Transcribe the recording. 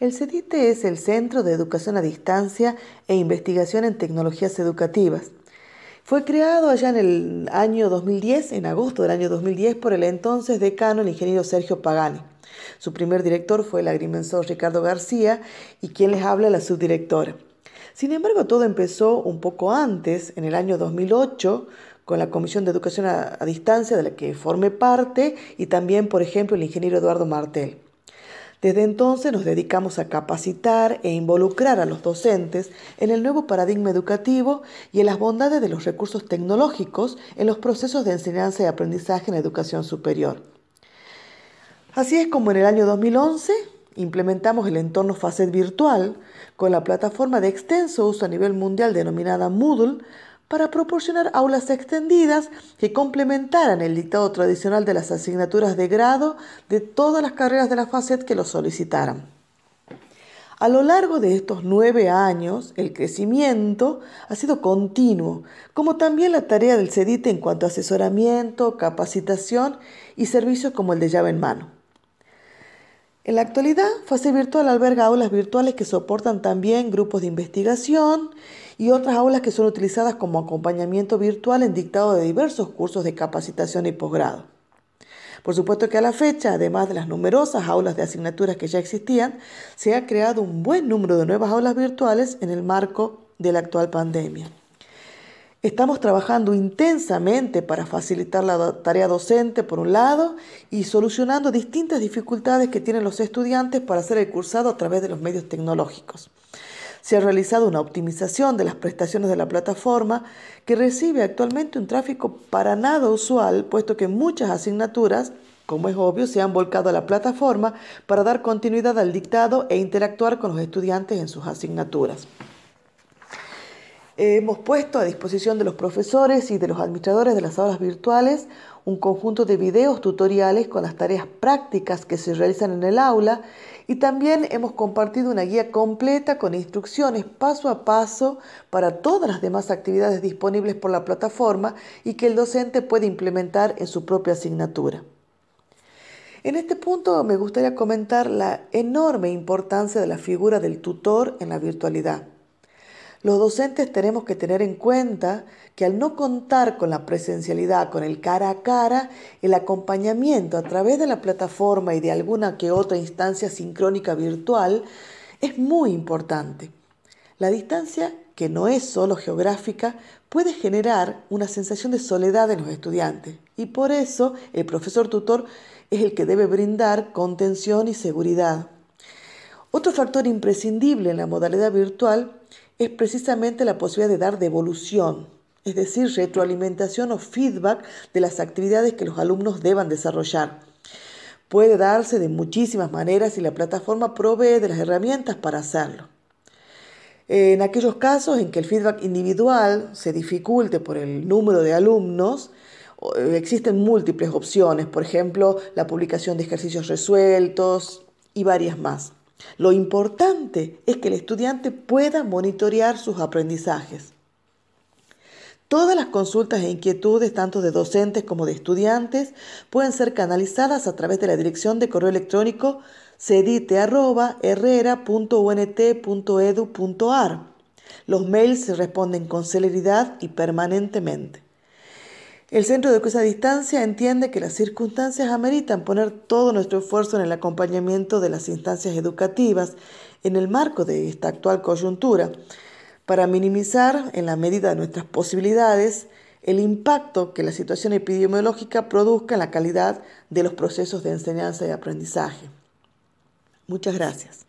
El CEDITE es el Centro de Educación a Distancia e Investigación en Tecnologías Educativas. Fue creado allá en el año 2010, en agosto del año 2010, por el entonces decano, el ingeniero Sergio Pagani. Su primer director fue el agrimensor Ricardo García y quien les habla la subdirectora. Sin embargo, todo empezó un poco antes, en el año 2008, con la Comisión de Educación a, Distancia, de la que formé parte, y también, por ejemplo, el ingeniero Eduardo Martel. Desde entonces nos dedicamos a capacitar e involucrar a los docentes en el nuevo paradigma educativo y en las bondades de los recursos tecnológicos en los procesos de enseñanza y aprendizaje en la educación superior. Así es como en el año 2011 implementamos el entorno Facet Virtual con la plataforma de extenso uso a nivel mundial denominada Moodle para proporcionar aulas extendidas que complementaran el dictado tradicional de las asignaturas de grado de todas las carreras de la FACET que lo solicitaran. A lo largo de estos nueve años, el crecimiento ha sido continuo, como también la tarea del CEDIT en cuanto a asesoramiento, capacitación y servicios como el de llave en mano. En la actualidad, Fase Virtual alberga aulas virtuales que soportan también grupos de investigación y otras aulas que son utilizadas como acompañamiento virtual en dictado de diversos cursos de capacitación y posgrado. Por supuesto que a la fecha, además de las numerosas aulas de asignaturas que ya existían, se ha creado un buen número de nuevas aulas virtuales en el marco de la actual pandemia. Estamos trabajando intensamente para facilitar la tarea docente, por un lado, y solucionando distintas dificultades que tienen los estudiantes para hacer el cursado a través de los medios tecnológicos. Se ha realizado una optimización de las prestaciones de la plataforma que recibe actualmente un tráfico para nada usual, puesto que muchas asignaturas, como es obvio, se han volcado a la plataforma para dar continuidad al dictado e interactuar con los estudiantes en sus asignaturas hemos puesto a disposición de los profesores y de los administradores de las aulas virtuales un conjunto de videos tutoriales con las tareas prácticas que se realizan en el aula y también hemos compartido una guía completa con instrucciones paso a paso para todas las demás actividades disponibles por la plataforma y que el docente puede implementar en su propia asignatura. En este punto me gustaría comentar la enorme importancia de la figura del tutor en la virtualidad. Los docentes tenemos que tener en cuenta que al no contar con la presencialidad, con el cara a cara, el acompañamiento a través de la plataforma y de alguna que otra instancia sincrónica virtual es muy importante. La distancia, que no es solo geográfica, puede generar una sensación de soledad en los estudiantes y por eso el profesor tutor es el que debe brindar contención y seguridad. Otro factor imprescindible en la modalidad virtual es precisamente la posibilidad de dar devolución, es decir, retroalimentación o feedback de las actividades que los alumnos deban desarrollar. Puede darse de muchísimas maneras y la plataforma provee de las herramientas para hacerlo. En aquellos casos en que el feedback individual se dificulte por el número de alumnos, eh, existen múltiples opciones, por ejemplo, la publicación de ejercicios resueltos y varias más. Lo importante es que el estudiante pueda monitorear sus aprendizajes. Todas las consultas e inquietudes, tanto de docentes como de estudiantes, pueden ser canalizadas a través de la dirección de correo electrónico cedite.herrera.unt.edu.ar. Los mails se responden con celeridad y permanentemente. El Centro de Educación a Distancia entiende que las circunstancias ameritan poner todo nuestro esfuerzo en el acompañamiento de las instancias educativas en el marco de esta actual coyuntura, para minimizar, en la medida de nuestras posibilidades, el impacto que la situación epidemiológica produzca en la calidad de los procesos de enseñanza y aprendizaje. Muchas gracias.